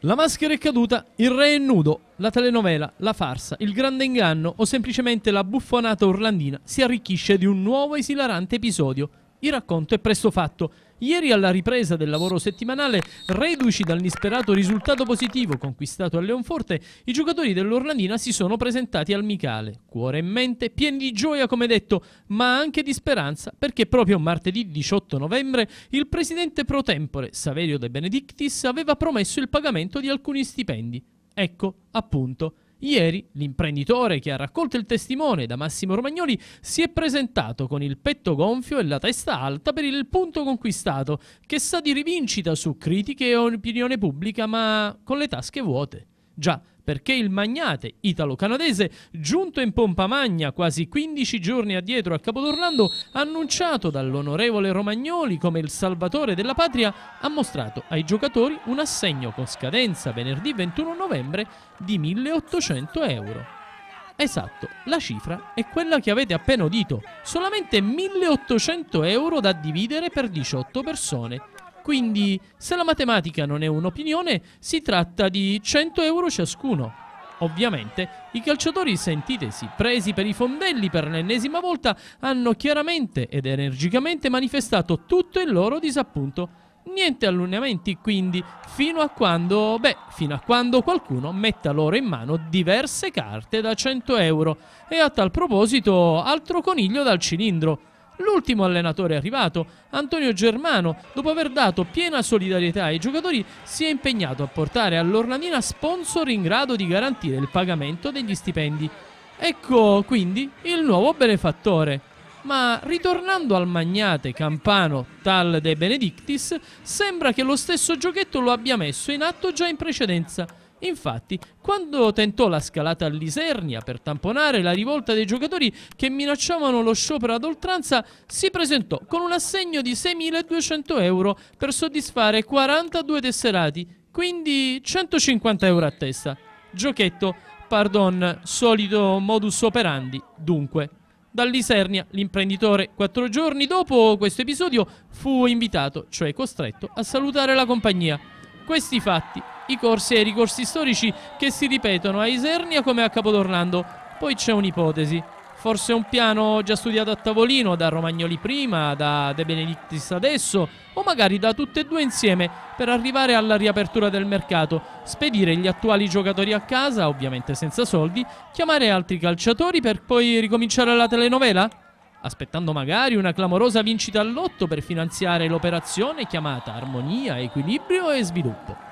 La maschera è caduta, il re è nudo, la telenovela, la farsa, il grande inganno o semplicemente la buffonata orlandina si arricchisce di un nuovo esilarante episodio il racconto è presto fatto. Ieri alla ripresa del lavoro settimanale, reduci dal dall'insperato risultato positivo conquistato a Leonforte, i giocatori dell'Orlandina si sono presentati al Micale, cuore e mente pieni di gioia come detto, ma anche di speranza perché proprio martedì 18 novembre il presidente pro tempore Saverio De Benedictis aveva promesso il pagamento di alcuni stipendi. Ecco, appunto, Ieri l'imprenditore che ha raccolto il testimone da Massimo Romagnoli si è presentato con il petto gonfio e la testa alta per il punto conquistato, che sa di rivincita su critiche e opinione pubblica ma con le tasche vuote. Già, perché il magnate italo-canadese, giunto in pompa magna quasi 15 giorni addietro a Capodornando, annunciato dall'onorevole Romagnoli come il salvatore della patria, ha mostrato ai giocatori un assegno con scadenza venerdì 21 novembre di 1800 euro. Esatto, la cifra è quella che avete appena udito, solamente 1800 euro da dividere per 18 persone quindi, se la matematica non è un'opinione, si tratta di 100 euro ciascuno. Ovviamente i calciatori sentitesi presi per i fondelli per l'ennesima volta hanno chiaramente ed energicamente manifestato tutto il loro disappunto. Niente allineamenti quindi, fino a quando, beh, fino a quando qualcuno metta loro in mano diverse carte da 100 euro. E a tal proposito, altro coniglio dal cilindro. L'ultimo allenatore arrivato, Antonio Germano, dopo aver dato piena solidarietà ai giocatori, si è impegnato a portare all'Ornanina sponsor in grado di garantire il pagamento degli stipendi. Ecco quindi il nuovo benefattore. Ma ritornando al magnate campano Tal De Benedictis, sembra che lo stesso giochetto lo abbia messo in atto già in precedenza. Infatti, quando tentò la scalata all'Isernia per tamponare la rivolta dei giocatori che minacciavano lo sciopero ad oltranza, si presentò con un assegno di 6.200 euro per soddisfare 42 tesserati, quindi 150 euro a testa. Giochetto, pardon, solito modus operandi, dunque. Dall'Isernia, l'imprenditore, quattro giorni dopo questo episodio, fu invitato, cioè costretto, a salutare la compagnia. Questi fatti i corsi e i ricorsi storici che si ripetono a Isernia come a Capodornando. Poi c'è un'ipotesi, forse un piano già studiato a tavolino da Romagnoli prima, da De Benedictis adesso, o magari da tutte e due insieme per arrivare alla riapertura del mercato, spedire gli attuali giocatori a casa, ovviamente senza soldi, chiamare altri calciatori per poi ricominciare la telenovela? aspettando magari una clamorosa vincita all'otto per finanziare l'operazione chiamata Armonia, Equilibrio e Sviluppo.